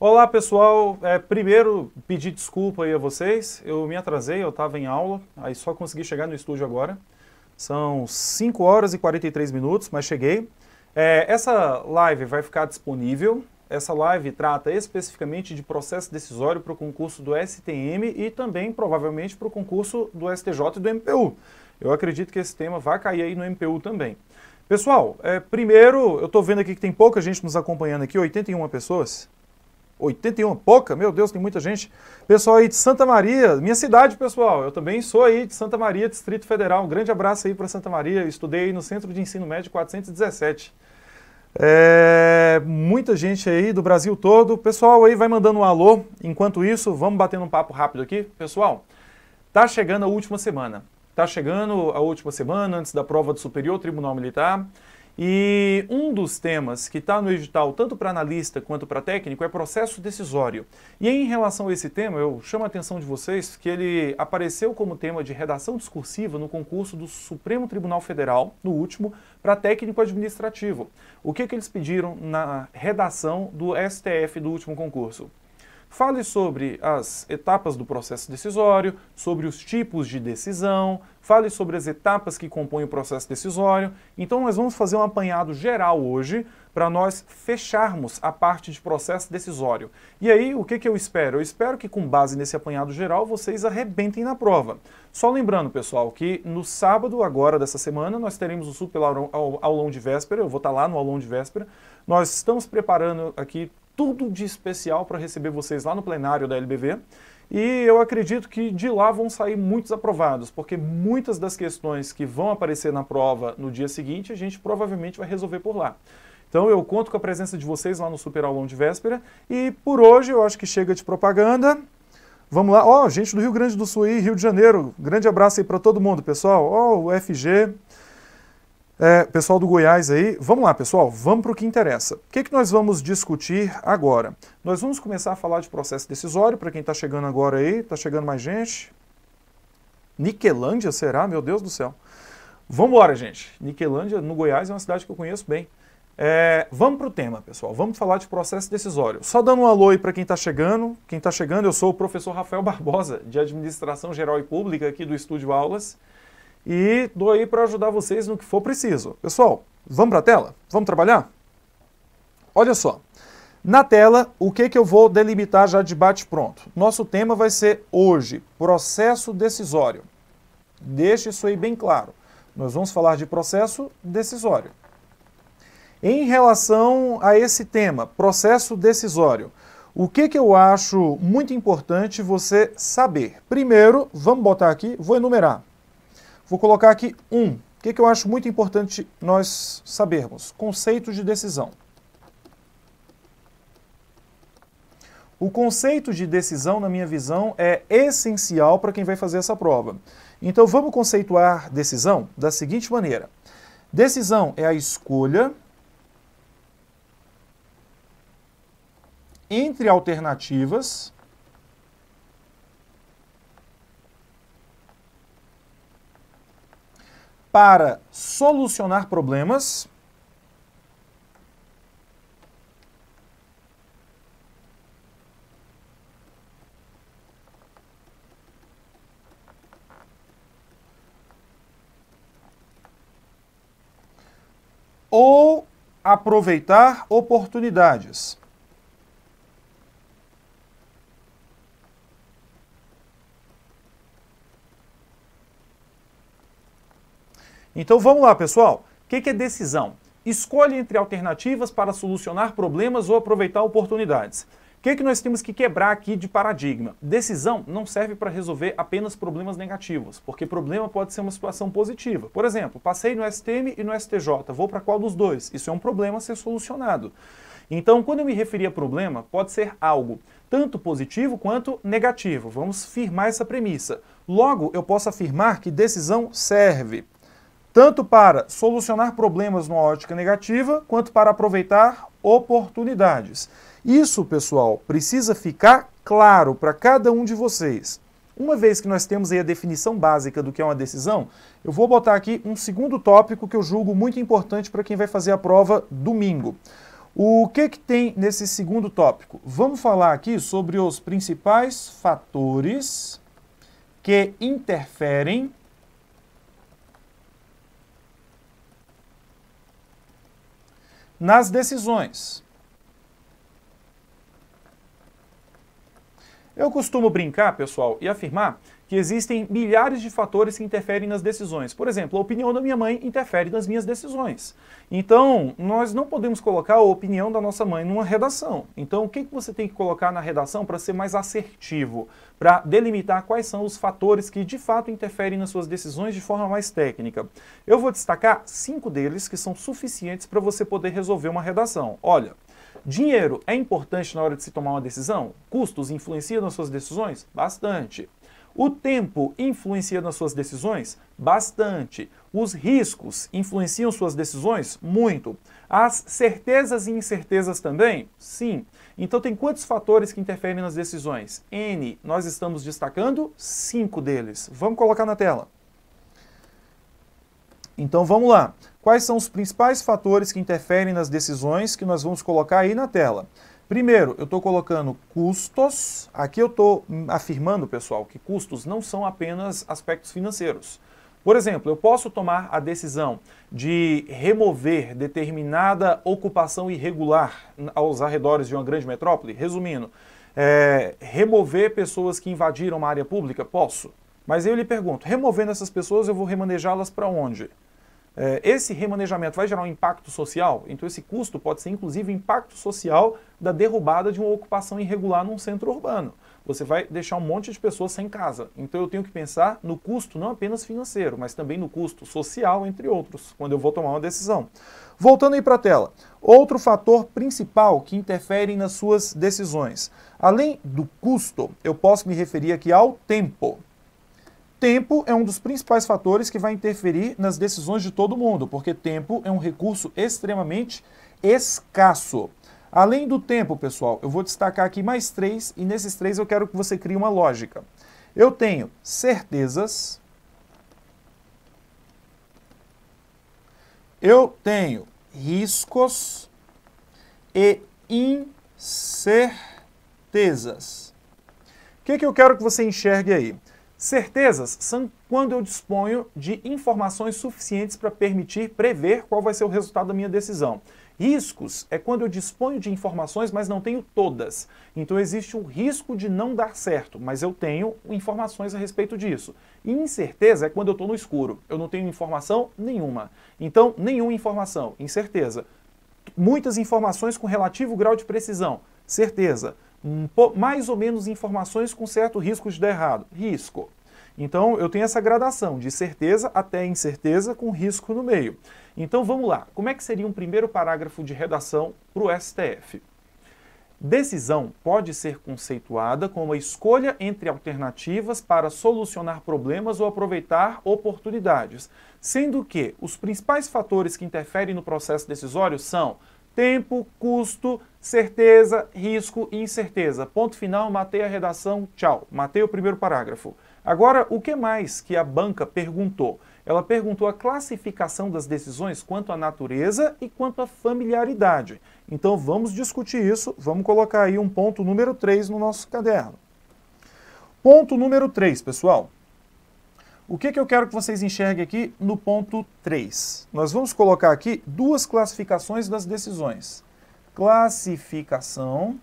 Olá pessoal, é, primeiro pedir desculpa aí a vocês, eu me atrasei, eu estava em aula, aí só consegui chegar no estúdio agora. São 5 horas e 43 minutos, mas cheguei. É, essa live vai ficar disponível, essa live trata especificamente de processo decisório para o concurso do STM e também provavelmente para o concurso do STJ e do MPU. Eu acredito que esse tema vai cair aí no MPU também. Pessoal, é, primeiro, eu estou vendo aqui que tem pouca gente nos acompanhando aqui, 81 pessoas. 81, pouca? Meu Deus, tem muita gente. Pessoal aí de Santa Maria, minha cidade, pessoal. Eu também sou aí de Santa Maria, Distrito Federal. Um grande abraço aí para Santa Maria. estudei no Centro de Ensino Médio 417. É, muita gente aí do Brasil todo. Pessoal aí vai mandando um alô. Enquanto isso, vamos batendo um papo rápido aqui. Pessoal, tá chegando a última semana. Tá chegando a última semana antes da prova do Superior Tribunal Militar. E um dos temas que está no edital, tanto para analista quanto para técnico, é processo decisório. E em relação a esse tema, eu chamo a atenção de vocês que ele apareceu como tema de redação discursiva no concurso do Supremo Tribunal Federal, no último, para técnico administrativo. O que, que eles pediram na redação do STF do último concurso? Fale sobre as etapas do processo decisório, sobre os tipos de decisão, fale sobre as etapas que compõem o processo decisório. Então, nós vamos fazer um apanhado geral hoje para nós fecharmos a parte de processo decisório. E aí, o que, que eu espero? Eu espero que, com base nesse apanhado geral, vocês arrebentem na prova. Só lembrando, pessoal, que no sábado, agora dessa semana, nós teremos o super aulão de véspera, eu vou estar lá no aulão de véspera. Nós estamos preparando aqui tudo de especial para receber vocês lá no plenário da LBV. E eu acredito que de lá vão sair muitos aprovados, porque muitas das questões que vão aparecer na prova no dia seguinte, a gente provavelmente vai resolver por lá. Então eu conto com a presença de vocês lá no Super Aulão de Véspera. E por hoje eu acho que chega de propaganda. Vamos lá. Ó, oh, gente do Rio Grande do Sul e Rio de Janeiro, grande abraço aí para todo mundo, pessoal. Ó, oh, o FG, é, pessoal do Goiás aí, vamos lá pessoal, vamos para o que interessa. O que, que nós vamos discutir agora? Nós vamos começar a falar de processo decisório, para quem está chegando agora aí, está chegando mais gente. Niquelândia será? Meu Deus do céu. Vamos embora gente, Niquelândia no Goiás é uma cidade que eu conheço bem. É, vamos para o tema pessoal, vamos falar de processo decisório. Só dando um alô aí para quem está chegando, quem está chegando eu sou o professor Rafael Barbosa, de Administração Geral e Pública aqui do Estúdio Aulas e estou aí para ajudar vocês no que for preciso. Pessoal, vamos para a tela? Vamos trabalhar? Olha só. Na tela, o que, que eu vou delimitar já de bate-pronto? Nosso tema vai ser hoje, processo decisório. Deixe isso aí bem claro. Nós vamos falar de processo decisório. Em relação a esse tema, processo decisório, o que, que eu acho muito importante você saber? Primeiro, vamos botar aqui, vou enumerar. Vou colocar aqui um. O que, que eu acho muito importante nós sabermos? Conceito de decisão. O conceito de decisão, na minha visão, é essencial para quem vai fazer essa prova. Então vamos conceituar decisão da seguinte maneira: decisão é a escolha entre alternativas para solucionar problemas ou aproveitar oportunidades. Então vamos lá, pessoal. O que é decisão? Escolhe entre alternativas para solucionar problemas ou aproveitar oportunidades. O que, é que nós temos que quebrar aqui de paradigma? Decisão não serve para resolver apenas problemas negativos, porque problema pode ser uma situação positiva. Por exemplo, passei no STM e no STJ, vou para qual dos dois? Isso é um problema a ser solucionado. Então, quando eu me referi a problema, pode ser algo tanto positivo quanto negativo. Vamos firmar essa premissa. Logo, eu posso afirmar que decisão serve tanto para solucionar problemas numa ótica negativa, quanto para aproveitar oportunidades. Isso, pessoal, precisa ficar claro para cada um de vocês. Uma vez que nós temos aí a definição básica do que é uma decisão, eu vou botar aqui um segundo tópico que eu julgo muito importante para quem vai fazer a prova domingo. O que, que tem nesse segundo tópico? Vamos falar aqui sobre os principais fatores que interferem nas decisões. Eu costumo brincar, pessoal, e afirmar que existem milhares de fatores que interferem nas decisões. Por exemplo, a opinião da minha mãe interfere nas minhas decisões. Então, nós não podemos colocar a opinião da nossa mãe numa redação. Então, o que você tem que colocar na redação para ser mais assertivo, para delimitar quais são os fatores que de fato interferem nas suas decisões de forma mais técnica? Eu vou destacar cinco deles que são suficientes para você poder resolver uma redação. Olha, Dinheiro é importante na hora de se tomar uma decisão? Custos influenciam nas suas decisões? Bastante. O tempo influencia nas suas decisões? Bastante. Os riscos influenciam suas decisões? Muito. As certezas e incertezas também? Sim. Então, tem quantos fatores que interferem nas decisões? N. Nós estamos destacando cinco deles. Vamos colocar na tela. Então vamos lá. Quais são os principais fatores que interferem nas decisões que nós vamos colocar aí na tela? Primeiro, eu estou colocando custos. Aqui eu estou afirmando, pessoal, que custos não são apenas aspectos financeiros. Por exemplo, eu posso tomar a decisão de remover determinada ocupação irregular aos arredores de uma grande metrópole? Resumindo, é, remover pessoas que invadiram uma área pública? Posso. Mas eu lhe pergunto, removendo essas pessoas, eu vou remanejá-las para onde? É, esse remanejamento vai gerar um impacto social? Então esse custo pode ser inclusive o impacto social da derrubada de uma ocupação irregular num centro urbano. Você vai deixar um monte de pessoas sem casa. Então eu tenho que pensar no custo não apenas financeiro, mas também no custo social, entre outros, quando eu vou tomar uma decisão. Voltando aí para a tela, outro fator principal que interfere nas suas decisões. Além do custo, eu posso me referir aqui ao tempo tempo é um dos principais fatores que vai interferir nas decisões de todo mundo, porque tempo é um recurso extremamente escasso. Além do tempo, pessoal, eu vou destacar aqui mais três, e nesses três eu quero que você crie uma lógica. Eu tenho certezas, eu tenho riscos e incertezas. O que, que eu quero que você enxergue aí? Certezas são quando eu disponho de informações suficientes para permitir prever qual vai ser o resultado da minha decisão. Riscos é quando eu disponho de informações, mas não tenho todas. Então existe o um risco de não dar certo, mas eu tenho informações a respeito disso. E incerteza é quando eu estou no escuro, eu não tenho informação nenhuma. Então, nenhuma informação, incerteza. Muitas informações com relativo grau de precisão, certeza um, mais ou menos informações com certo risco de dar errado. Risco. Então eu tenho essa gradação de certeza até incerteza com risco no meio. Então vamos lá. Como é que seria um primeiro parágrafo de redação para o STF? Decisão pode ser conceituada como a escolha entre alternativas para solucionar problemas ou aproveitar oportunidades, sendo que os principais fatores que interferem no processo decisório são tempo, custo, Certeza, risco, e incerteza. Ponto final, matei a redação, tchau. Matei o primeiro parágrafo. Agora, o que mais que a banca perguntou? Ela perguntou a classificação das decisões quanto à natureza e quanto à familiaridade. Então vamos discutir isso, vamos colocar aí um ponto número 3 no nosso caderno. Ponto número 3, pessoal. O que, que eu quero que vocês enxerguem aqui no ponto 3? Nós vamos colocar aqui duas classificações das decisões classificação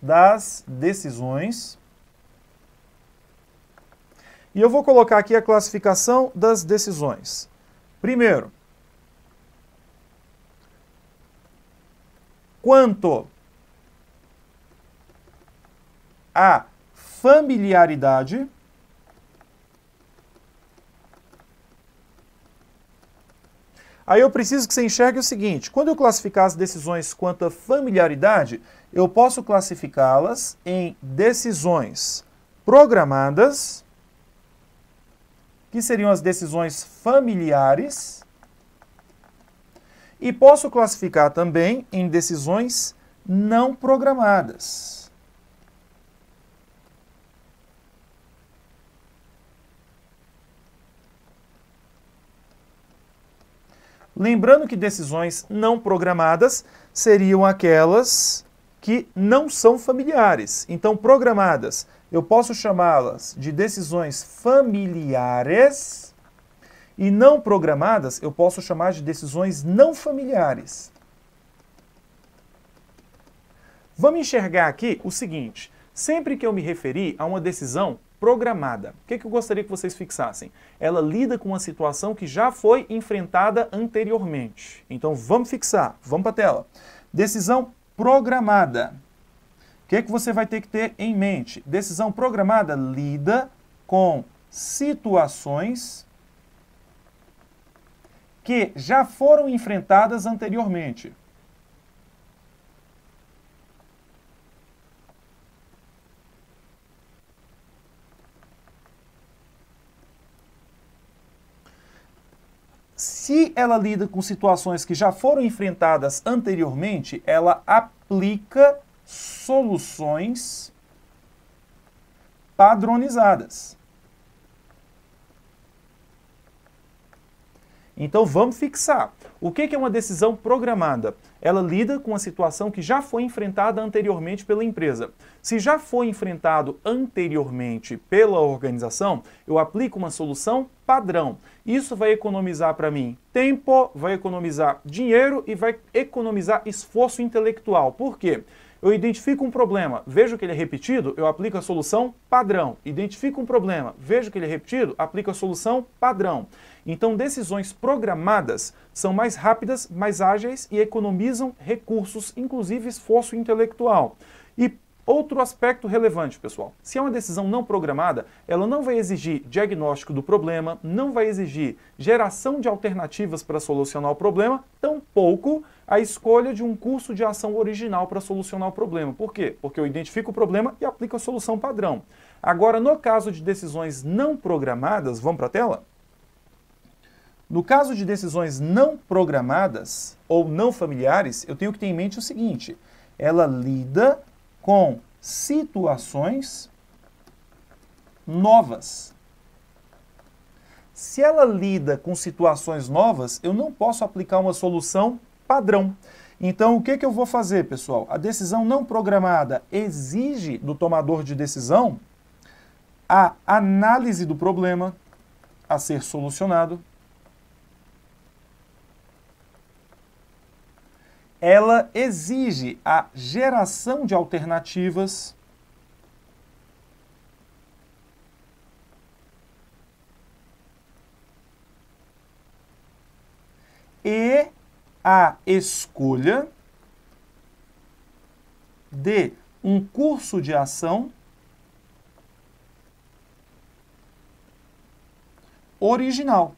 das decisões. E eu vou colocar aqui a classificação das decisões. Primeiro, quanto à familiaridade Aí eu preciso que você enxergue o seguinte: quando eu classificar as decisões quanto à familiaridade, eu posso classificá-las em decisões programadas, que seriam as decisões familiares, e posso classificar também em decisões não programadas. Lembrando que decisões não programadas seriam aquelas que não são familiares. Então, programadas, eu posso chamá-las de decisões familiares e não programadas, eu posso chamar de decisões não familiares. Vamos enxergar aqui o seguinte: sempre que eu me referi a uma decisão programada. O que, que eu gostaria que vocês fixassem? Ela lida com uma situação que já foi enfrentada anteriormente. Então vamos fixar, vamos para a tela. Decisão programada. O que, que você vai ter que ter em mente? Decisão programada lida com situações que já foram enfrentadas anteriormente. se ela lida com situações que já foram enfrentadas anteriormente, ela aplica soluções padronizadas. Então vamos fixar. O que é uma decisão programada? Ela lida com uma situação que já foi enfrentada anteriormente pela empresa. Se já foi enfrentado anteriormente pela organização, eu aplico uma solução padrão. Isso vai economizar para mim tempo, vai economizar dinheiro e vai economizar esforço intelectual. Por quê? Eu identifico um problema, vejo que ele é repetido, eu aplico a solução padrão. Identifico um problema, vejo que ele é repetido, aplico a solução padrão. Então, decisões programadas são mais rápidas, mais ágeis e economizam recursos, inclusive esforço intelectual. E Outro aspecto relevante, pessoal. Se é uma decisão não programada, ela não vai exigir diagnóstico do problema, não vai exigir geração de alternativas para solucionar o problema, tampouco a escolha de um curso de ação original para solucionar o problema. Por quê? Porque eu identifico o problema e aplico a solução padrão. Agora, no caso de decisões não programadas, vamos para a tela? No caso de decisões não programadas ou não familiares, eu tenho que ter em mente o seguinte: ela lida com situações novas. Se ela lida com situações novas, eu não posso aplicar uma solução padrão. Então, o que, que eu vou fazer, pessoal? A decisão não programada exige do tomador de decisão a análise do problema a ser solucionado. Ela exige a geração de alternativas. E a escolha de um curso de ação original.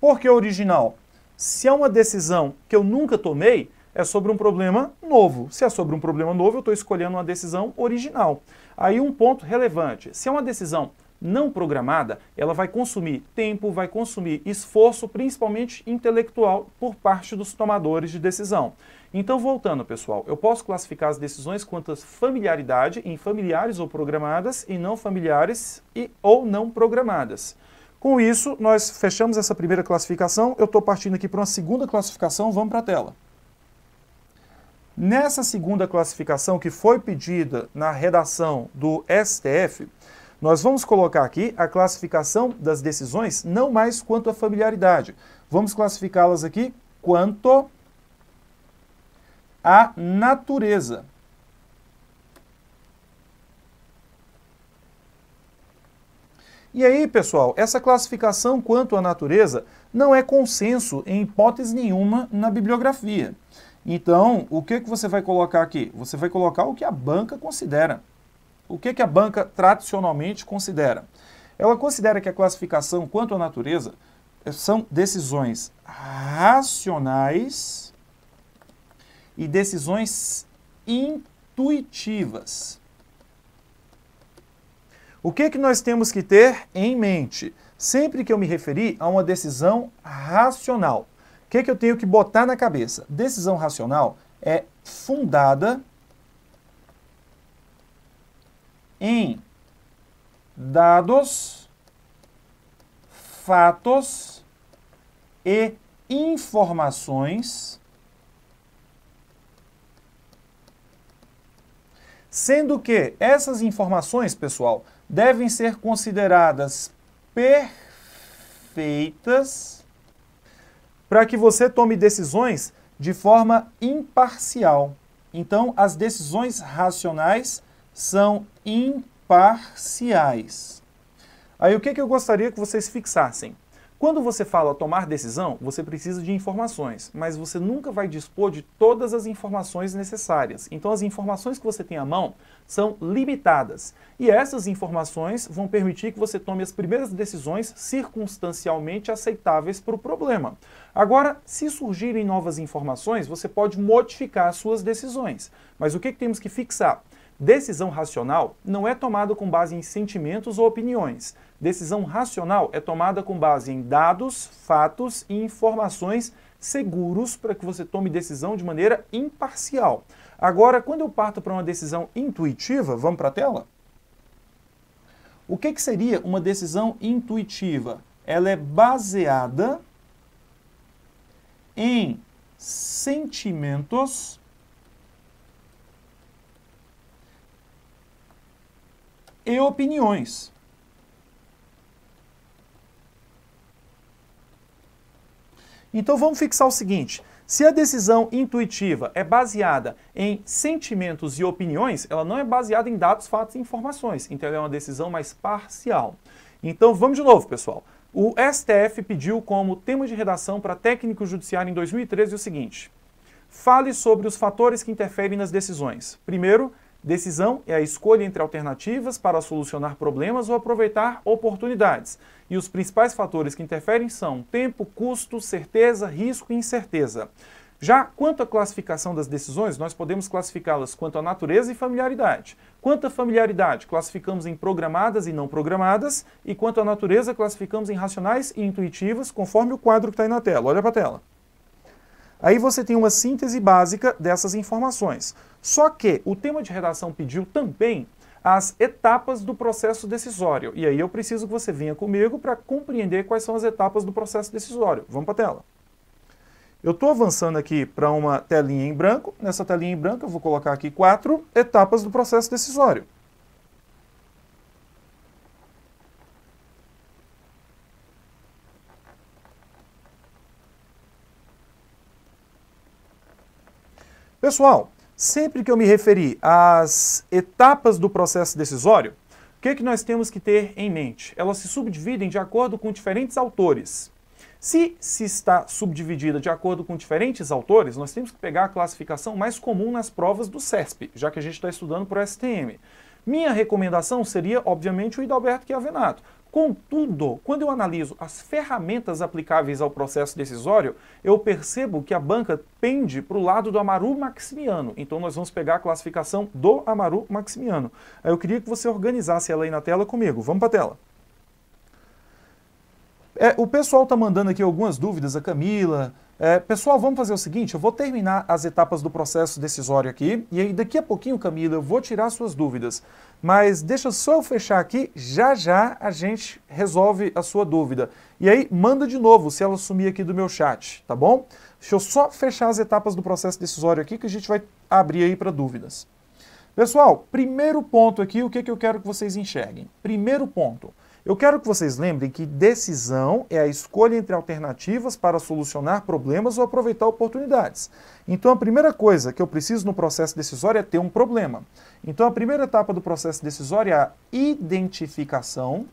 Por que original? Se é uma decisão que eu nunca tomei, é sobre um problema novo. Se é sobre um problema novo, eu estou escolhendo uma decisão original. Aí um ponto relevante. Se é uma decisão não programada, ela vai consumir tempo, vai consumir esforço, principalmente intelectual, por parte dos tomadores de decisão. Então, voltando, pessoal, eu posso classificar as decisões quanto familiaridade em familiares ou programadas e não familiares e ou não programadas. Com isso, nós fechamos essa primeira classificação. Eu estou partindo aqui para uma segunda classificação. Vamos para a tela. Nessa segunda classificação que foi pedida na redação do STF, nós vamos colocar aqui a classificação das decisões não mais quanto à familiaridade. Vamos classificá-las aqui quanto à natureza. E aí, pessoal, essa classificação quanto à natureza não é consenso em hipótese nenhuma na bibliografia. Então, o que, que você vai colocar aqui? Você vai colocar o que a banca considera o que, que a banca tradicionalmente considera? Ela considera que a classificação quanto à natureza eh, são decisões racionais e decisões intuitivas. O que, que nós temos que ter em mente? Sempre que eu me referi a uma decisão racional, o que, que eu tenho que botar na cabeça? Decisão racional é fundada em dados, fatos e informações, sendo que essas informações, pessoal, devem ser consideradas perfeitas para que você tome decisões de forma imparcial. Então, as decisões racionais são imparciais. Aí o que, que eu gostaria que vocês fixassem? Quando você fala tomar decisão, você precisa de informações, mas você nunca vai dispor de todas as informações necessárias. Então, as informações que você tem à mão são limitadas. E essas informações vão permitir que você tome as primeiras decisões circunstancialmente aceitáveis para o problema. Agora, se surgirem novas informações, você pode modificar suas decisões. Mas o que, que temos que fixar? Decisão racional não é tomada com base em sentimentos ou opiniões. Decisão racional é tomada com base em dados, fatos e informações seguros para que você tome decisão de maneira imparcial. Agora, quando eu parto para uma decisão intuitiva, vamos para a tela? O que, que seria uma decisão intuitiva? Ela é baseada em sentimentos e opiniões. Então vamos fixar o seguinte: se a decisão intuitiva é baseada em sentimentos e opiniões, ela não é baseada em dados, fatos e informações. Então ela é uma decisão mais parcial. Então vamos de novo, pessoal. O STF pediu como tema de redação para técnico judiciário em 2013 o seguinte: fale sobre os fatores que interferem nas decisões. Primeiro, Decisão é a escolha entre alternativas para solucionar problemas ou aproveitar oportunidades. E os principais fatores que interferem são tempo, custo, certeza, risco e incerteza. Já quanto à classificação das decisões, nós podemos classificá-las quanto à natureza e familiaridade. Quanto à familiaridade, classificamos em programadas e não programadas, e quanto à natureza, classificamos em racionais e intuitivas, conforme o quadro que está aí na tela. Olha para a tela. Aí você tem uma síntese básica dessas informações. Só que o tema de redação pediu também as etapas do processo decisório. E aí eu preciso que você venha comigo para compreender quais são as etapas do processo decisório. Vamos para a tela. Eu estou avançando aqui para uma telinha em branco. Nessa telinha em branco eu vou colocar aqui quatro etapas do processo decisório. Pessoal, sempre que eu me referi às etapas do processo decisório, o que, é que nós temos que ter em mente? Elas se subdividem de acordo com diferentes autores. Se se está subdividida de acordo com diferentes autores, nós temos que pegar a classificação mais comum nas provas do CESP, já que a gente está estudando para o STM. Minha recomendação seria, obviamente, o Hidalberto Chiavenato. Contudo, quando eu analiso as ferramentas aplicáveis ao processo decisório, eu percebo que a banca pende para o lado do Amaru Maximiano. Então nós vamos pegar a classificação do Amaru Maximiano. Eu queria que você organizasse ela aí na tela comigo. Vamos para a tela. É, o pessoal tá mandando aqui algumas dúvidas, a Camila, é, pessoal, vamos fazer o seguinte: eu vou terminar as etapas do processo decisório aqui, e aí daqui a pouquinho, Camila, eu vou tirar suas dúvidas. Mas deixa só eu fechar aqui, já já a gente resolve a sua dúvida. E aí, manda de novo se ela sumir aqui do meu chat, tá bom? Deixa eu só fechar as etapas do processo decisório aqui, que a gente vai abrir aí para dúvidas. Pessoal, primeiro ponto aqui, o que, que eu quero que vocês enxerguem? Primeiro ponto. Eu quero que vocês lembrem que decisão é a escolha entre alternativas para solucionar problemas ou aproveitar oportunidades. Então, a primeira coisa que eu preciso no processo decisório é ter um problema. Então, a primeira etapa do processo decisório é a identificação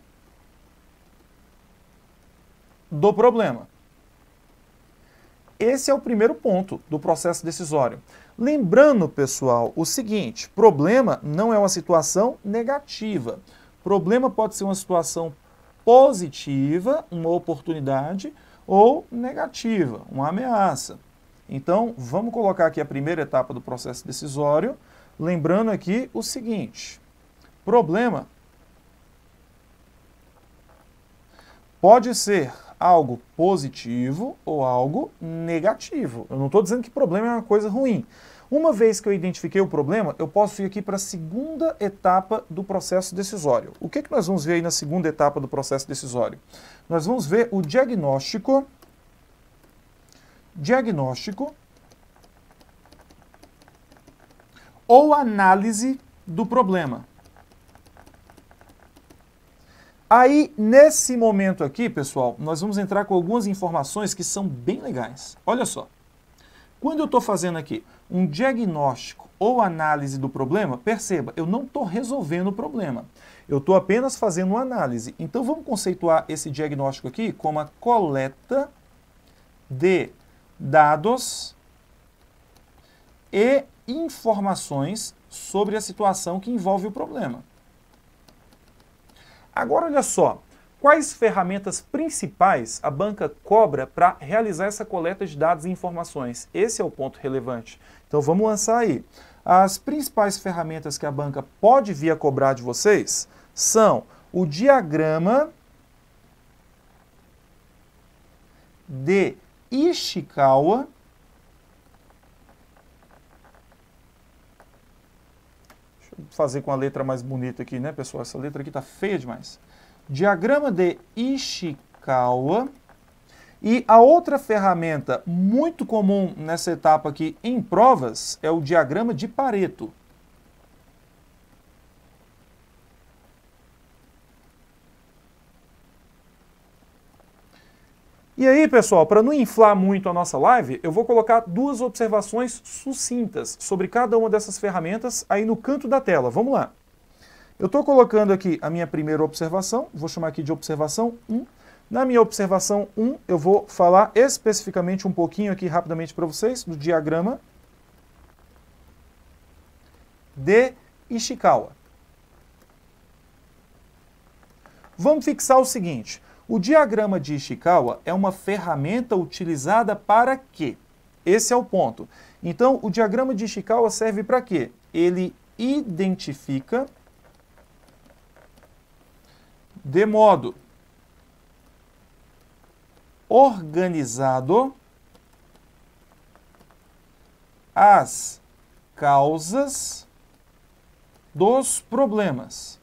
do problema. Esse é o primeiro ponto do processo decisório. Lembrando, pessoal, o seguinte: problema não é uma situação negativa. Problema pode ser uma situação positiva, uma oportunidade, ou negativa, uma ameaça. Então, vamos colocar aqui a primeira etapa do processo decisório, lembrando aqui o seguinte: problema pode ser algo positivo ou algo negativo. Eu não estou dizendo que problema é uma coisa ruim. Uma vez que eu identifiquei o problema, eu posso ir aqui para a segunda etapa do processo decisório. O que, é que nós vamos ver aí na segunda etapa do processo decisório? Nós vamos ver o diagnóstico, diagnóstico ou análise do problema. Aí, nesse momento aqui, pessoal, nós vamos entrar com algumas informações que são bem legais. Olha só. Quando eu estou fazendo aqui, um diagnóstico ou análise do problema, perceba, eu não estou resolvendo o problema. Eu estou apenas fazendo uma análise. Então vamos conceituar esse diagnóstico aqui como a coleta de dados e informações sobre a situação que envolve o problema. Agora olha só, quais ferramentas principais a banca cobra para realizar essa coleta de dados e informações? Esse é o ponto relevante. Então vamos lançar aí. As principais ferramentas que a banca pode vir a cobrar de vocês são o diagrama de Ishikawa fazer com a letra mais bonita aqui, né, pessoal? Essa letra aqui tá feia demais. Diagrama de Ishikawa e a outra ferramenta muito comum nessa etapa aqui em provas é o diagrama de Pareto. E aí, pessoal, para não inflar muito a nossa live, eu vou colocar duas observações sucintas sobre cada uma dessas ferramentas aí no canto da tela. Vamos lá. Eu estou colocando aqui a minha primeira observação, vou chamar aqui de observação 1. Na minha observação 1, eu vou falar especificamente um pouquinho aqui rapidamente para vocês do diagrama de Ishikawa. Vamos fixar o seguinte, o diagrama de Ishikawa é uma ferramenta utilizada para quê? Esse é o ponto. Então, o diagrama de Ishikawa serve para quê? Ele identifica de modo organizado as causas dos problemas.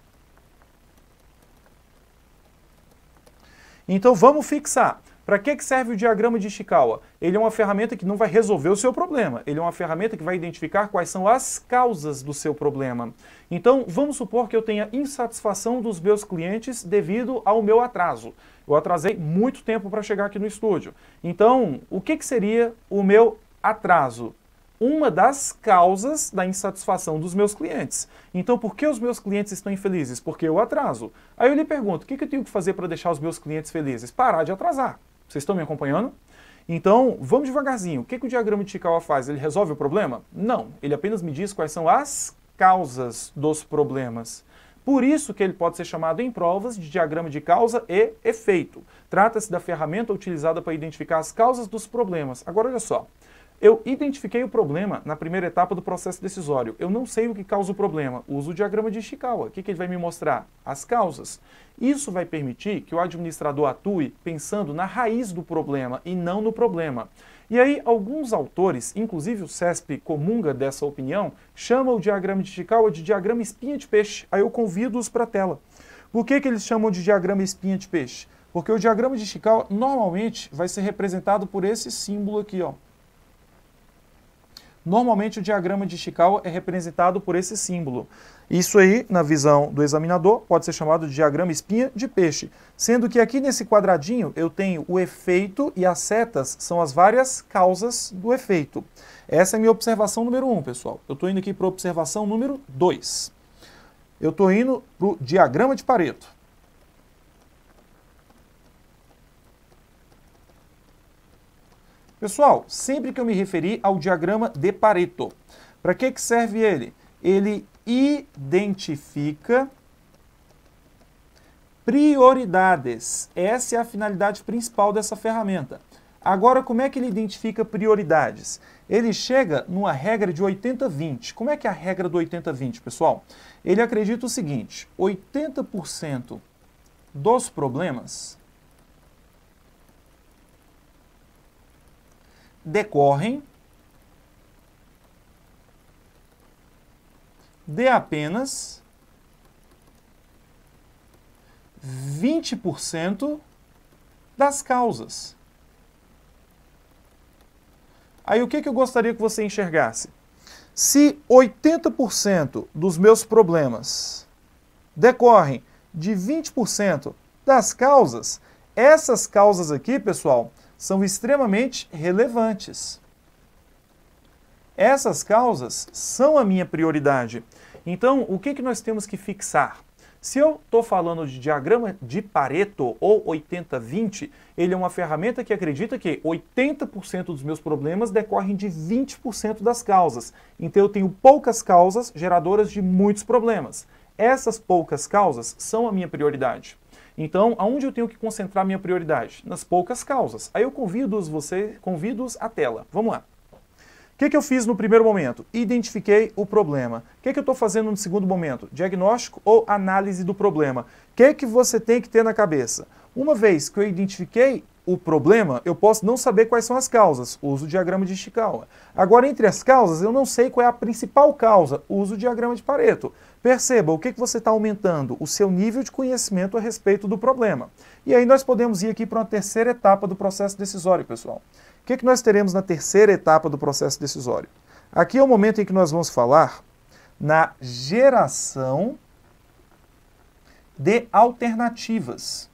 Então vamos fixar para que, que serve o diagrama de Ishikawa? Ele é uma ferramenta que não vai resolver o seu problema, ele é uma ferramenta que vai identificar quais são as causas do seu problema. Então, vamos supor que eu tenha insatisfação dos meus clientes devido ao meu atraso. Eu atrasei muito tempo para chegar aqui no estúdio. Então, o que, que seria o meu atraso? uma das causas da insatisfação dos meus clientes. Então, por que os meus clientes estão infelizes? Porque eu atraso. Aí eu lhe pergunto: o que eu tenho que fazer para deixar os meus clientes felizes? Parar de atrasar. Vocês estão me acompanhando? Então, vamos devagarzinho. O que, que o diagrama de Chikawa faz? Ele resolve o problema? Não, ele apenas me diz quais são as causas dos problemas. Por isso que ele pode ser chamado em provas de diagrama de causa e efeito. Trata-se da ferramenta utilizada para identificar as causas dos problemas. Agora olha só. Eu identifiquei o problema na primeira etapa do processo decisório. Eu não sei o que causa o problema. Uso o diagrama de Ishikawa. O que, que ele vai me mostrar? As causas. Isso vai permitir que o administrador atue pensando na raiz do problema e não no problema. E aí, alguns autores, inclusive o CESP comunga dessa opinião, chama o diagrama de Ishikawa de diagrama espinha de peixe. Aí eu convido-os para a tela. Por que, que eles chamam de diagrama espinha de peixe? Porque o diagrama de Ishikawa normalmente vai ser representado por esse símbolo aqui, ó, Normalmente o diagrama de Ishikawa é representado por esse símbolo. Isso aí, na visão do examinador, pode ser chamado de diagrama espinha de peixe, sendo que aqui nesse quadradinho eu tenho o efeito e as setas são as várias causas do efeito. Essa é minha observação número 1, um, pessoal. Eu estou indo aqui para a observação número 2. Eu estou indo para o diagrama de Pareto. Pessoal, sempre que eu me referi ao diagrama de Pareto, para que, que serve ele? Ele identifica prioridades. Essa é a finalidade principal dessa ferramenta. Agora, como é que ele identifica prioridades? Ele chega numa regra de 80-20. Como é que é a regra do 80-20, pessoal? Ele acredita o seguinte, 80% dos problemas decorrem de apenas vinte por cento das causas. Aí o que, que eu gostaria que você enxergasse? Se 80% dos meus problemas decorrem de 20% das causas, essas causas aqui, pessoal, são extremamente relevantes. Essas causas são a minha prioridade. Então, o que, que nós temos que fixar? Se eu estou falando de diagrama de Pareto ou 80-20, ele é uma ferramenta que acredita que 80% dos meus problemas decorrem de 20% das causas. Então eu tenho poucas causas geradoras de muitos problemas. Essas poucas causas são a minha prioridade. Então, aonde eu tenho que concentrar minha prioridade? Nas poucas causas. Aí eu convido você, convido-os à tela. Vamos lá. O que, que, eu fiz no primeiro momento? Identifiquei o problema. O que, que, eu estou fazendo no segundo momento? Diagnóstico ou análise do problema? O que, que você tem que ter na cabeça? Uma vez que eu identifiquei o problema, eu posso não saber quais são as causas. Uso o diagrama de Ishikawa. Agora, entre as causas, eu não sei qual é a principal causa. Uso o diagrama de Pareto. Perceba o que, que você está aumentando, o seu nível de conhecimento a respeito do problema. E aí nós podemos ir aqui para uma terceira etapa do processo decisório, pessoal. O que, que nós teremos na terceira etapa do processo decisório? Aqui é o momento em que nós vamos falar na geração de alternativas.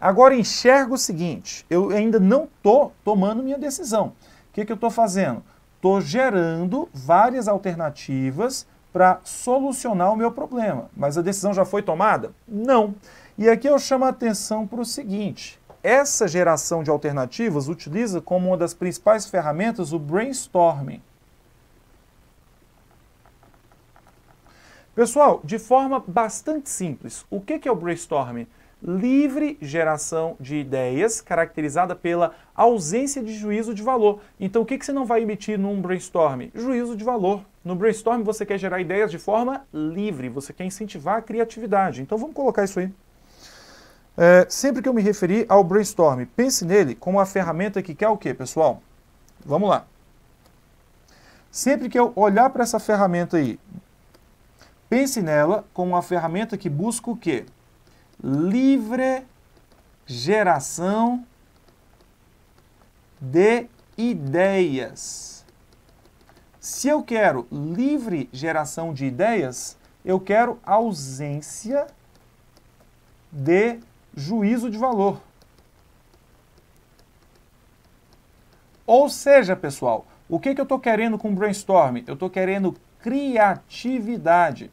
Agora enxerga o seguinte, eu ainda não estou tomando minha decisão. O que, que eu estou fazendo? Estou gerando várias alternativas para solucionar o meu problema. Mas a decisão já foi tomada? Não. E aqui eu chamo a atenção para o seguinte: essa geração de alternativas utiliza como uma das principais ferramentas o brainstorming. Pessoal, de forma bastante simples, o que é o brainstorming? livre geração de ideias, caracterizada pela ausência de juízo de valor. Então, o que, que você não vai emitir num brainstorm? Juízo de valor. No brainstorm, você quer gerar ideias de forma livre, você quer incentivar a criatividade. Então, vamos colocar isso aí. É, sempre que eu me referi ao brainstorm, pense nele como uma ferramenta que quer o quê, pessoal? Vamos lá. Sempre que eu olhar para essa ferramenta aí, pense nela como uma ferramenta que busca o quê? livre geração de ideias. Se eu quero livre geração de ideias, eu quero ausência de juízo de valor. Ou seja, pessoal, o que, que eu estou querendo com brainstorm? Eu estou querendo criatividade.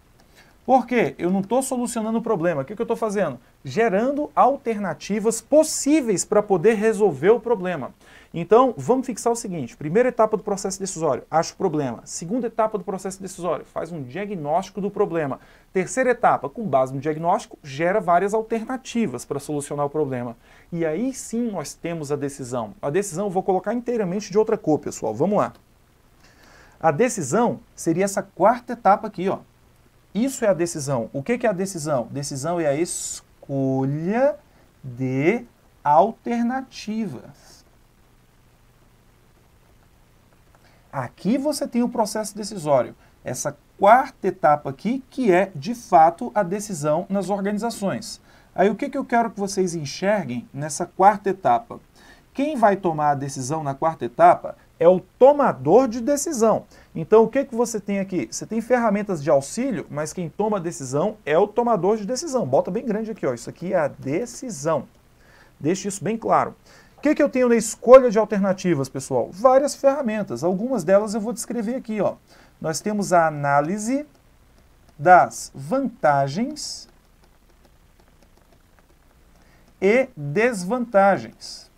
Por quê? Eu não estou solucionando o problema. O que, que eu estou fazendo? Gerando alternativas possíveis para poder resolver o problema. Então, vamos fixar o seguinte: primeira etapa do processo decisório, acha o problema. Segunda etapa do processo decisório, faz um diagnóstico do problema. Terceira etapa, com base no diagnóstico, gera várias alternativas para solucionar o problema. E aí sim nós temos a decisão. A decisão eu vou colocar inteiramente de outra cor, pessoal. Vamos lá. A decisão seria essa quarta etapa aqui, ó isso é a decisão. O que é a decisão? Decisão é a escolha de alternativas. Aqui você tem o processo decisório. Essa quarta etapa aqui, que é, de fato, a decisão nas organizações. Aí o que, que eu quero que vocês enxerguem nessa quarta etapa? Quem vai tomar a decisão na quarta etapa é o tomador de decisão. Então, o que, que você tem aqui? Você tem ferramentas de auxílio, mas quem toma decisão é o tomador de decisão. Bota bem grande aqui, ó. isso aqui é a decisão. Deixe isso bem claro. O que, que eu tenho na escolha de alternativas, pessoal? Várias ferramentas. Algumas delas eu vou descrever aqui. Ó. Nós temos a análise das vantagens e desvantagens.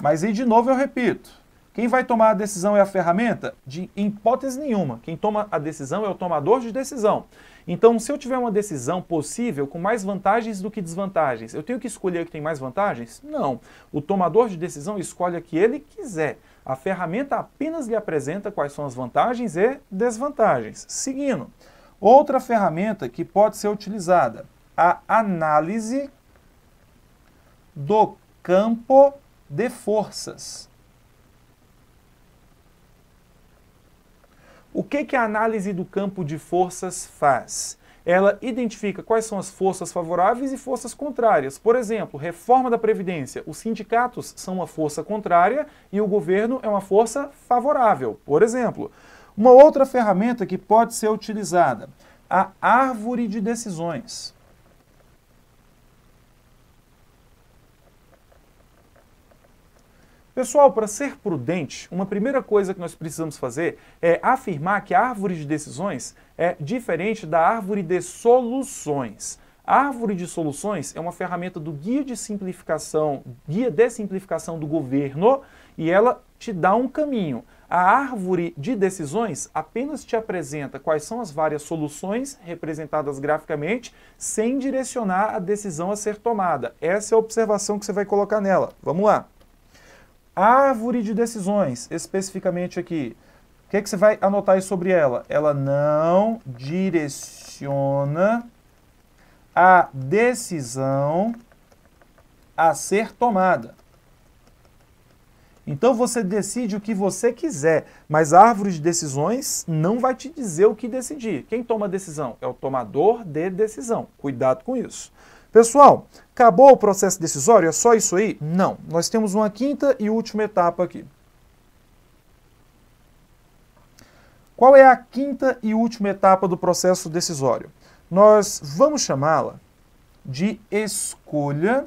Mas aí, de novo, eu repito: quem vai tomar a decisão é a ferramenta? De hipótese nenhuma. Quem toma a decisão é o tomador de decisão. Então, se eu tiver uma decisão possível com mais vantagens do que desvantagens, eu tenho que escolher o que tem mais vantagens? Não. O tomador de decisão escolhe a que ele quiser. A ferramenta apenas lhe apresenta quais são as vantagens e desvantagens. Seguindo, outra ferramenta que pode ser utilizada, a análise do campo de forças. O que, que a análise do campo de forças faz? Ela identifica quais são as forças favoráveis e forças contrárias. Por exemplo, reforma da Previdência. Os sindicatos são uma força contrária e o governo é uma força favorável, por exemplo. Uma outra ferramenta que pode ser utilizada, a árvore de decisões. Pessoal, para ser prudente, uma primeira coisa que nós precisamos fazer é afirmar que a árvore de decisões é diferente da árvore de soluções. A árvore de soluções é uma ferramenta do guia de simplificação, guia de simplificação do governo, e ela te dá um caminho. A árvore de decisões apenas te apresenta quais são as várias soluções representadas graficamente, sem direcionar a decisão a ser tomada. Essa é a observação que você vai colocar nela. Vamos lá. Árvore de decisões, especificamente aqui. O que, é que você vai anotar aí sobre ela? Ela não direciona a decisão a ser tomada. Então você decide o que você quiser, mas a árvore de decisões não vai te dizer o que decidir. Quem toma a decisão? É o tomador de decisão. Cuidado com isso. Pessoal, acabou o processo decisório? É só isso aí? Não. Nós temos uma quinta e última etapa aqui. Qual é a quinta e última etapa do processo decisório? Nós vamos chamá-la de escolha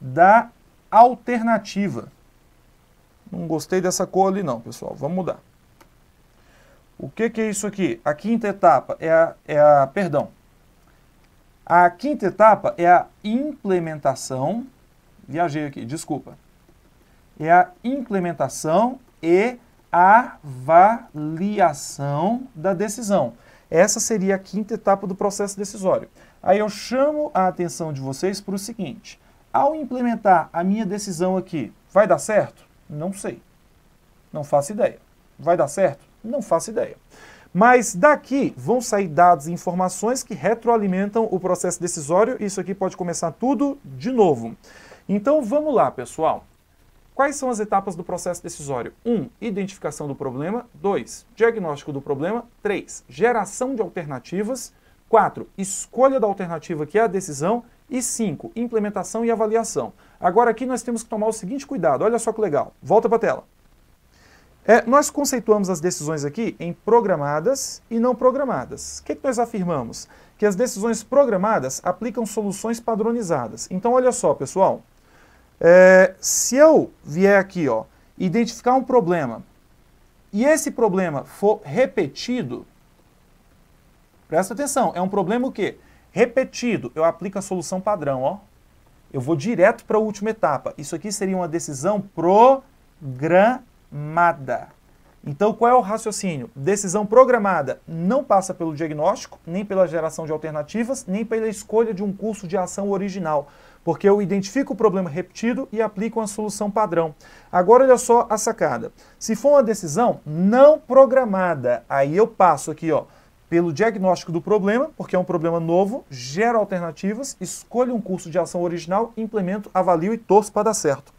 da alternativa. Não gostei dessa cor ali não, pessoal. Vamos mudar. O que, que é isso aqui? A quinta etapa é a, é a... Perdão, a quinta etapa é a implementação. Viajei aqui, desculpa. É a implementação e avaliação da decisão. Essa seria a quinta etapa do processo decisório. Aí eu chamo a atenção de vocês para o seguinte: ao implementar a minha decisão aqui, vai dar certo? Não sei. Não faço ideia. Vai dar certo? Não faço ideia. Mas daqui vão sair dados e informações que retroalimentam o processo decisório e isso aqui pode começar tudo de novo. Então vamos lá, pessoal. Quais são as etapas do processo decisório? 1. Um, identificação do problema. 2. Diagnóstico do problema. 3. Geração de alternativas. 4. Escolha da alternativa que é a decisão. E 5. Implementação e avaliação. Agora aqui nós temos que tomar o seguinte cuidado. Olha só que legal. Volta para a tela. É, nós conceituamos as decisões aqui em programadas e não programadas. O que, que nós afirmamos? Que as decisões programadas aplicam soluções padronizadas. Então, olha só, pessoal. É, se eu vier aqui, ó, identificar um problema e esse problema for repetido, presta atenção, é um problema o quê? Repetido, eu aplico a solução padrão, ó. Eu vou direto para a última etapa. Isso aqui seria uma decisão programada programada. Então, qual é o raciocínio? Decisão programada não passa pelo diagnóstico, nem pela geração de alternativas, nem pela escolha de um curso de ação original, porque eu identifico o problema repetido e aplico uma solução padrão. Agora, olha só a sacada. Se for uma decisão não programada, aí eu passo aqui, ó, pelo diagnóstico do problema, porque é um problema novo, gero alternativas, escolho um curso de ação original, implemento, avalio e torço para dar certo.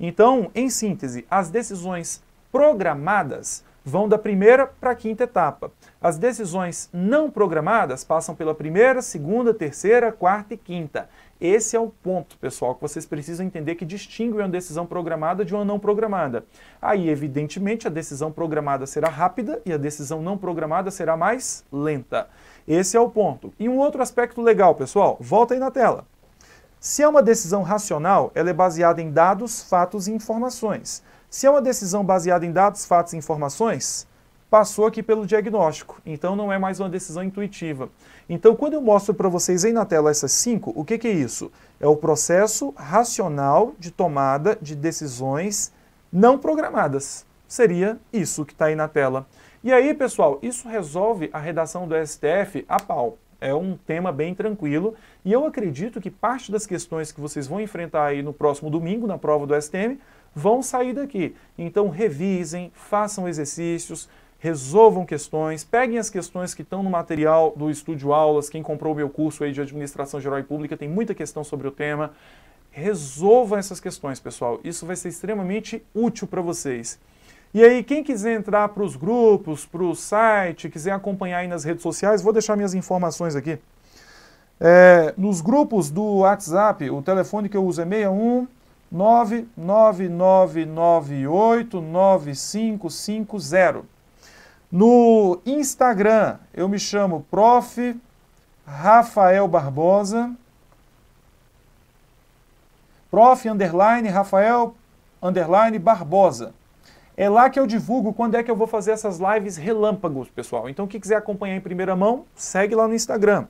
Então, em síntese, as decisões programadas vão da primeira para a quinta etapa. As decisões não programadas passam pela primeira, segunda, terceira, quarta e quinta. Esse é o ponto, pessoal, que vocês precisam entender que distingue uma decisão programada de uma não programada. Aí, evidentemente, a decisão programada será rápida e a decisão não programada será mais lenta. Esse é o ponto. E um outro aspecto legal, pessoal, volta aí na tela. Se é uma decisão racional, ela é baseada em dados, fatos e informações. Se é uma decisão baseada em dados, fatos e informações, passou aqui pelo diagnóstico, então não é mais uma decisão intuitiva. Então, quando eu mostro para vocês aí na tela essas cinco, o que, que é isso? É o processo racional de tomada de decisões não programadas. Seria isso que está aí na tela. E aí, pessoal, isso resolve a redação do STF a pau. É um tema bem tranquilo e eu acredito que parte das questões que vocês vão enfrentar aí no próximo domingo, na prova do STM, vão sair daqui. Então revisem, façam exercícios, resolvam questões, peguem as questões que estão no material do Estúdio Aulas, quem comprou o meu curso aí de Administração Geral e Pública tem muita questão sobre o tema. Resolvam essas questões, pessoal. Isso vai ser extremamente útil para vocês. E aí, quem quiser entrar para os grupos, para o site, quiser acompanhar aí nas redes sociais, vou deixar minhas informações aqui. É, nos grupos do WhatsApp, o telefone que eu uso é 61 999989550. No Instagram, eu me chamo Prof. Rafael Barbosa. Prof. Underline Rafael Underline Barbosa. É lá que eu divulgo quando é que eu vou fazer essas lives relâmpagos, pessoal. Então, quem quiser acompanhar em primeira mão, segue lá no Instagram.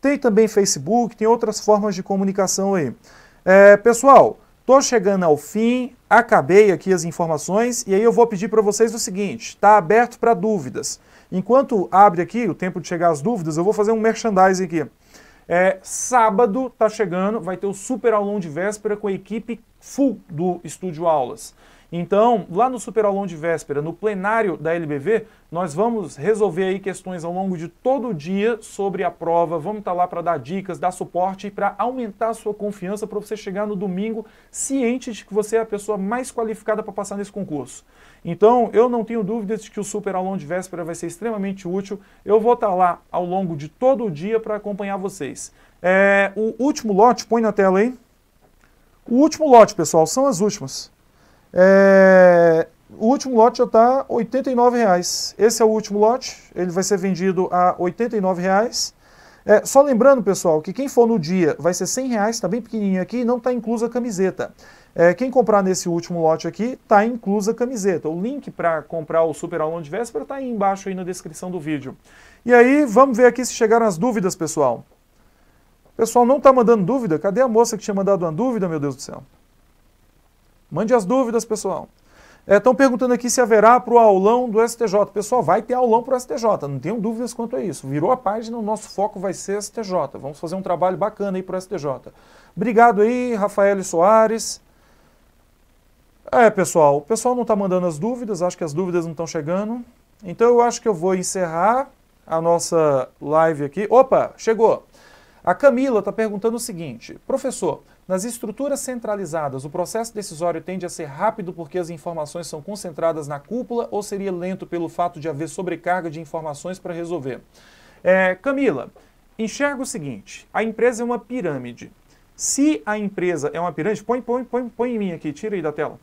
Tem também Facebook, tem outras formas de comunicação aí. É, pessoal, estou chegando ao fim, acabei aqui as informações e aí eu vou pedir para vocês o seguinte: está aberto para dúvidas. Enquanto abre aqui o tempo de chegar às dúvidas, eu vou fazer um merchandising aqui. É, sábado está chegando, vai ter o super aulão de véspera com a equipe full do Estúdio Aulas. Então, lá no Super Aulão de Véspera, no plenário da LBV, nós vamos resolver aí questões ao longo de todo o dia sobre a prova, vamos estar tá lá para dar dicas, dar suporte e para aumentar a sua confiança para você chegar no domingo ciente de que você é a pessoa mais qualificada para passar nesse concurso. Então, eu não tenho dúvidas de que o Super Aulão de Véspera vai ser extremamente útil. Eu vou estar tá lá ao longo de todo o dia para acompanhar vocês. É, o último lote, põe na tela aí. O último lote, pessoal, são as últimas. É, o último lote já está R$ 89,00. Esse é o último lote, ele vai ser vendido a R$ 89,00. É, só lembrando, pessoal, que quem for no dia vai ser R$ 100,00, está bem pequenininho aqui, não está inclusa a camiseta. É, quem comprar nesse último lote aqui, está inclusa a camiseta. O link para comprar o Super Aulão de Véspera está aí embaixo aí na descrição do vídeo. E aí, vamos ver aqui se chegaram as dúvidas, pessoal. O pessoal não está mandando dúvida? Cadê a moça que tinha mandado uma dúvida, meu Deus do céu? Mande as dúvidas, pessoal. Estão é, perguntando aqui se haverá para o aulão do STJ. Pessoal, vai ter aulão para o STJ, não tenho dúvidas quanto a isso. Virou a página, o nosso foco vai ser STJ. Vamos fazer um trabalho bacana aí para o STJ. Obrigado aí, Rafael Soares. É, pessoal, o pessoal não está mandando as dúvidas, acho que as dúvidas não estão chegando. Então eu acho que eu vou encerrar a nossa live aqui. Opa, chegou! A Camila está perguntando o seguinte: professor, nas estruturas centralizadas, o processo decisório tende a ser rápido porque as informações são concentradas na cúpula ou seria lento pelo fato de haver sobrecarga de informações para resolver? É, Camila, enxerga o seguinte: a empresa é uma pirâmide. Se a empresa é uma pirâmide, põe, põe, põe, põe em mim aqui, tira aí da tela.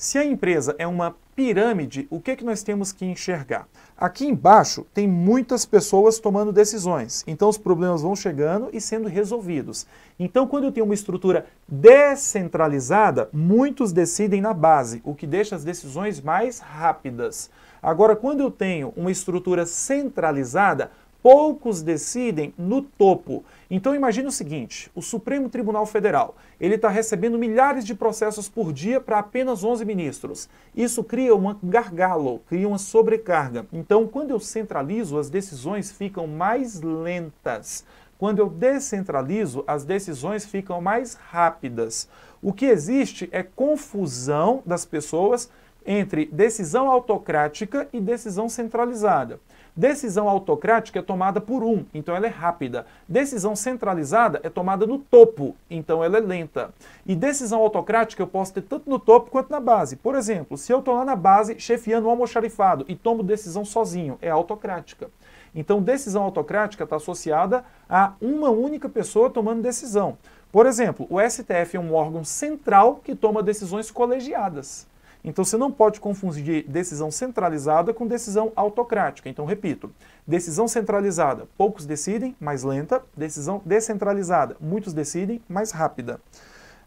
Se a empresa é uma pirâmide, o que, é que nós temos que enxergar? Aqui embaixo tem muitas pessoas tomando decisões, então os problemas vão chegando e sendo resolvidos. Então, quando eu tenho uma estrutura descentralizada, muitos decidem na base, o que deixa as decisões mais rápidas. Agora, quando eu tenho uma estrutura centralizada, poucos decidem no topo. Então imagine o seguinte, o Supremo Tribunal Federal, ele está recebendo milhares de processos por dia para apenas 11 ministros. Isso cria um gargalo, cria uma sobrecarga. Então quando eu centralizo, as decisões ficam mais lentas. Quando eu descentralizo, as decisões ficam mais rápidas. O que existe é confusão das pessoas entre decisão autocrática e decisão centralizada. Decisão autocrática é tomada por um, então ela é rápida. Decisão centralizada é tomada no topo, então ela é lenta. E decisão autocrática eu posso ter tanto no topo quanto na base. Por exemplo, se eu estou lá na base chefiando o almoxarifado e tomo decisão sozinho, é autocrática. Então, decisão autocrática está associada a uma única pessoa tomando decisão. Por exemplo, o STF é um órgão central que toma decisões colegiadas. Então você não pode confundir decisão centralizada com decisão autocrática. Então, repito: decisão centralizada, poucos decidem, mais lenta. Decisão descentralizada, muitos decidem, mais rápida.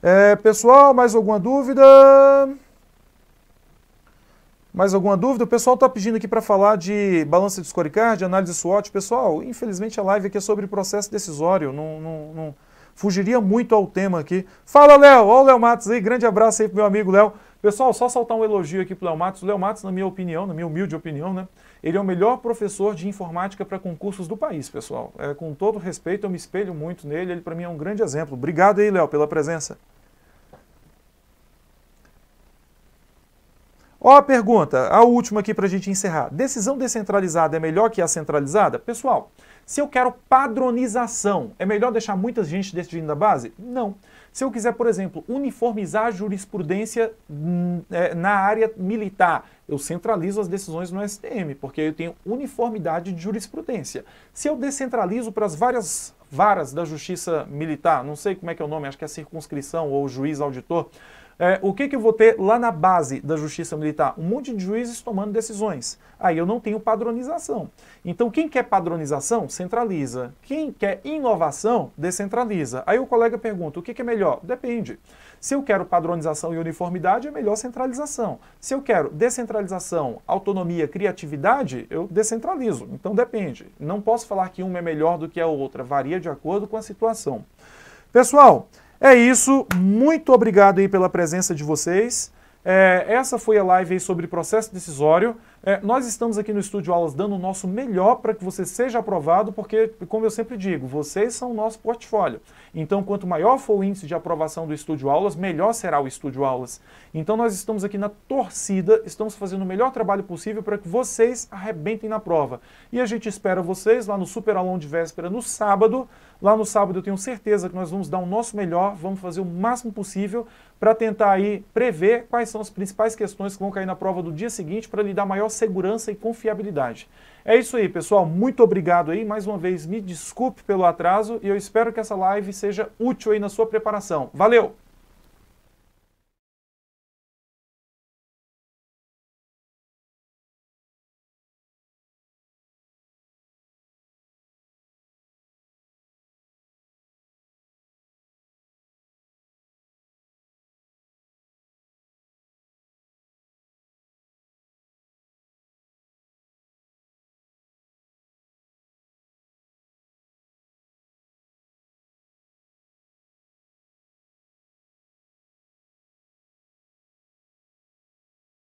É, pessoal, mais alguma dúvida? Mais alguma dúvida? O pessoal está pedindo aqui para falar de balança de scorecard, análise SWOT. Pessoal, infelizmente a live aqui é sobre processo decisório. Não, não, não, fugiria muito ao tema aqui. Fala, Léo! olha o Léo Matos aí, grande abraço aí pro meu amigo Léo. Pessoal, só saltar um elogio aqui pro Léo Matos. O Léo Matos, na minha opinião, na minha humilde opinião, né? Ele é o melhor professor de informática para concursos do país, pessoal. É, com todo respeito, eu me espelho muito nele, ele para mim é um grande exemplo. Obrigado aí, Léo, pela presença. Ó a pergunta, a última aqui para a gente encerrar. Decisão descentralizada é melhor que a centralizada? Pessoal, se eu quero padronização, é melhor deixar muita gente decidindo a base? Não. Se eu quiser, por exemplo, uniformizar a jurisprudência hum, é, na área militar, eu centralizo as decisões no STM, porque eu tenho uniformidade de jurisprudência. Se eu descentralizo para as várias varas da justiça militar, não sei como é que é o nome, acho que é circunscrição ou juiz auditor, é, o que, que eu vou ter lá na base da justiça militar? Um monte de juízes tomando decisões. Aí eu não tenho padronização. Então, quem quer padronização, centraliza. Quem quer inovação, descentraliza. Aí o colega pergunta: o que, que é melhor? Depende. Se eu quero padronização e uniformidade, é melhor centralização. Se eu quero descentralização, autonomia, criatividade, eu descentralizo. Então depende. Não posso falar que uma é melhor do que a outra, varia de acordo com a situação. Pessoal, é isso, muito obrigado aí pela presença de vocês. É, essa foi a live sobre processo decisório. É, nós estamos aqui no Estúdio Aulas dando o nosso melhor para que você seja aprovado, porque, como eu sempre digo, vocês são o nosso portfólio. Então, quanto maior for o índice de aprovação do Estúdio Aulas, melhor será o Estúdio Aulas. Então, nós estamos aqui na torcida, estamos fazendo o melhor trabalho possível para que vocês arrebentem na prova. E a gente espera vocês lá no Super Alão de Véspera no sábado. Lá no sábado eu tenho certeza que nós vamos dar o nosso melhor, vamos fazer o máximo possível para tentar aí prever quais são as principais questões que vão cair na prova do dia seguinte para lhe dar maior segurança e confiabilidade. É isso aí, pessoal. Muito obrigado aí. Mais uma vez, me desculpe pelo atraso e eu espero que essa live seja útil aí na sua preparação. Valeu!